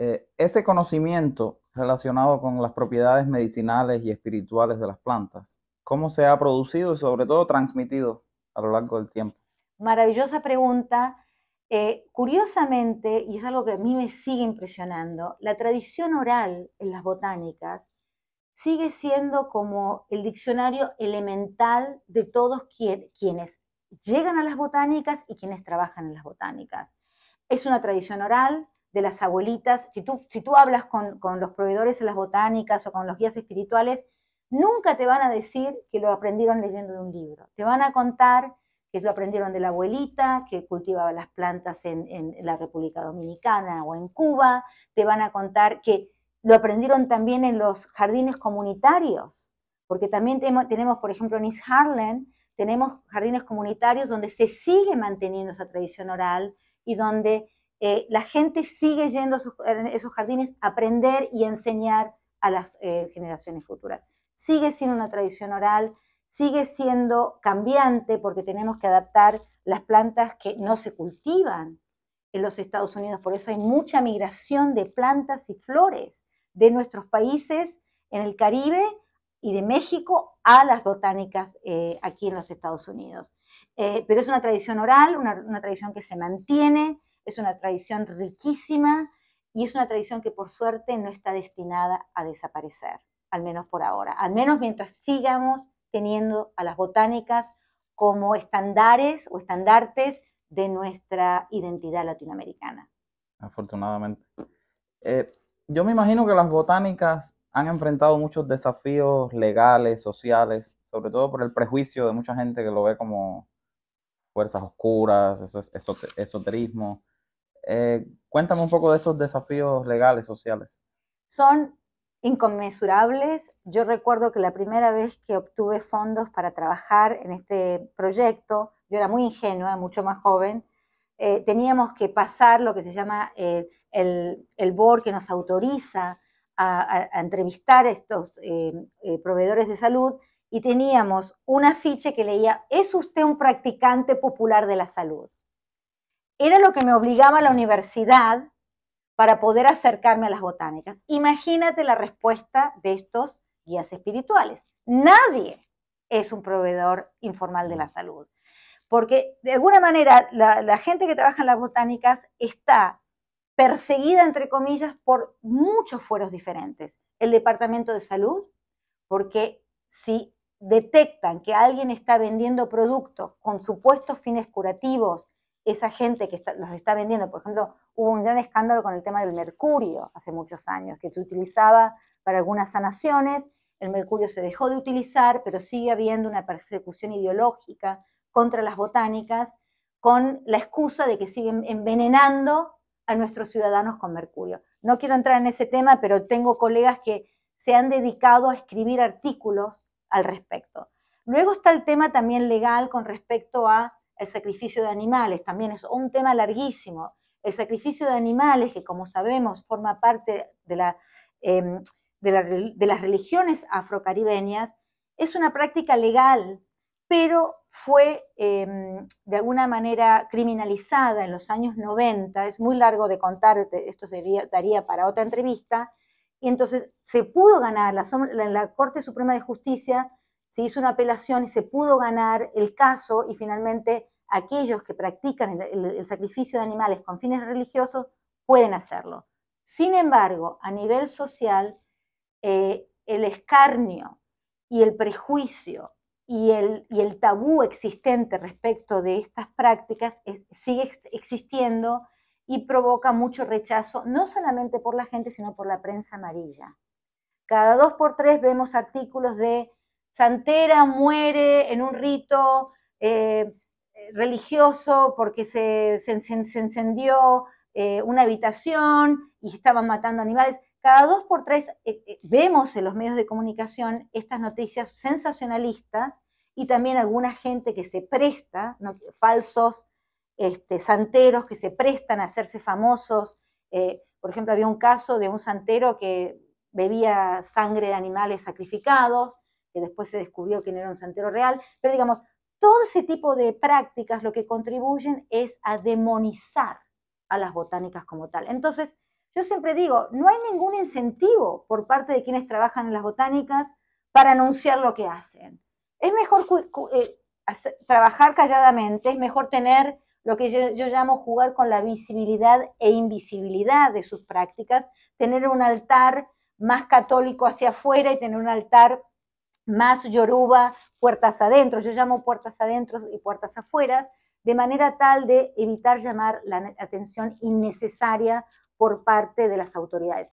Eh, ese conocimiento relacionado con las propiedades medicinales y espirituales de las plantas, ¿cómo se ha producido y sobre todo transmitido a lo largo del tiempo? Maravillosa pregunta. Eh, curiosamente, y es algo que a mí me sigue impresionando, la tradición oral en las botánicas sigue siendo como el diccionario elemental de todos quienes llegan a las botánicas y quienes trabajan en las botánicas. Es una tradición oral de las abuelitas, si tú, si tú hablas con, los proveedores de las botánicas o con los guías espirituales, nunca te van a decir que lo aprendieron leyendo de un libro. Te van a contar que lo aprendieron de la abuelita, que cultivaba las plantas en, en, la República Dominicana o en Cuba. Te van a contar que lo aprendieron también en los jardines comunitarios, porque también tenemos, por ejemplo, en East Harlem, tenemos jardines comunitarios donde se sigue manteniendo esa tradición oral y donde eh, la gente sigue yendo a esos, jardines a aprender y enseñar a las eh, generaciones futuras. Sigue siendo una tradición oral, sigue siendo cambiante porque tenemos que adaptar las plantas que no se cultivan en los Estados Unidos. Por eso hay mucha migración de plantas y flores de nuestros países en el Caribe y de México a las botánicas eh, aquí en los Estados Unidos. pero es una tradición oral, una, tradición que se mantiene, es una tradición riquísima y es una tradición que por suerte no está destinada a desaparecer, al menos por ahora, al menos mientras sigamos teniendo a las botánicas como estandares o estandartes de nuestra identidad latinoamericana. Afortunadamente. Eh, yo me imagino que las botánicas han enfrentado muchos desafíos legales, sociales, sobre todo por el prejuicio de mucha gente que lo ve como fuerzas oscuras, eso es esoterismo. Eh, cuéntame un poco de estos desafíos legales, sociales. Son inconmensurables. Yo recuerdo que la primera vez que obtuve fondos para trabajar en este proyecto, yo era muy ingenua, mucho más joven, eh, teníamos que pasar lo que se llama eh, el, el board que nos autoriza a, entrevistar a estos proveedores de salud y teníamos un afiche que leía, ¿es usted un practicante popular de la salud? era lo que me obligaba a la universidad para poder acercarme a las botánicas. Imagínate la respuesta de estos guías espirituales. Nadie es un proveedor informal de la salud, porque de alguna manera la, gente que trabaja en las botánicas está perseguida, entre comillas, por muchos fueros diferentes. El Departamento de Salud, porque si detectan que alguien está vendiendo productos con supuestos fines curativos esa gente que los está vendiendo, por ejemplo, hubo un gran escándalo con el tema del mercurio hace muchos años, que se utilizaba para algunas sanaciones, el mercurio se dejó de utilizar, pero sigue habiendo una persecución ideológica contra las botánicas con la excusa de que siguen envenenando a nuestros ciudadanos con mercurio. No quiero entrar en ese tema, pero tengo colegas que se han dedicado a escribir artículos al respecto. Luego está el tema también legal con respecto a el sacrificio de animales, también es un tema larguísimo. El sacrificio de animales, que como sabemos forma parte de, la, em, de, las religiones afrocaribeñas, es una práctica legal, pero fue em, de alguna manera criminalizada en los años 90, es muy largo de contar, esto se daría para otra entrevista, y entonces se pudo ganar, la, la Corte Suprema de Justicia se hizo una apelación y se pudo ganar el caso y finalmente aquellos que practican el, sacrificio de animales con fines religiosos pueden hacerlo. Sin embargo, a nivel social, eh, el escarnio y el prejuicio y el, y el, tabú existente respecto de estas prácticas sigue existiendo y provoca mucho rechazo, no solamente por la gente, sino por la prensa amarilla. Cada dos por tres vemos artículos de Santera muere en un rito eh, religioso porque se, encendió eh, una habitación y estaban matando animales. Cada dos por tres eh, vemos en los medios de comunicación estas noticias sensacionalistas y también alguna gente que se presta, falsos este, santeros que se prestan a hacerse famosos. por ejemplo, había un caso de un santero que bebía sangre de animales sacrificados después se descubrió quién era un santero real, pero digamos, todo ese tipo de prácticas lo que contribuyen es a demonizar a las botánicas como tal. Entonces, yo siempre digo, no hay ningún incentivo por parte de quienes trabajan en las botánicas para anunciar lo que hacen. Es mejor eh, trabajar calladamente, es mejor tener lo que yo, llamo jugar con la visibilidad e invisibilidad de sus prácticas, tener un altar más católico hacia afuera y tener un altar más yoruba puertas adentro, yo llamo puertas adentro y puertas afuera, de manera tal de evitar llamar la atención innecesaria por parte de las autoridades.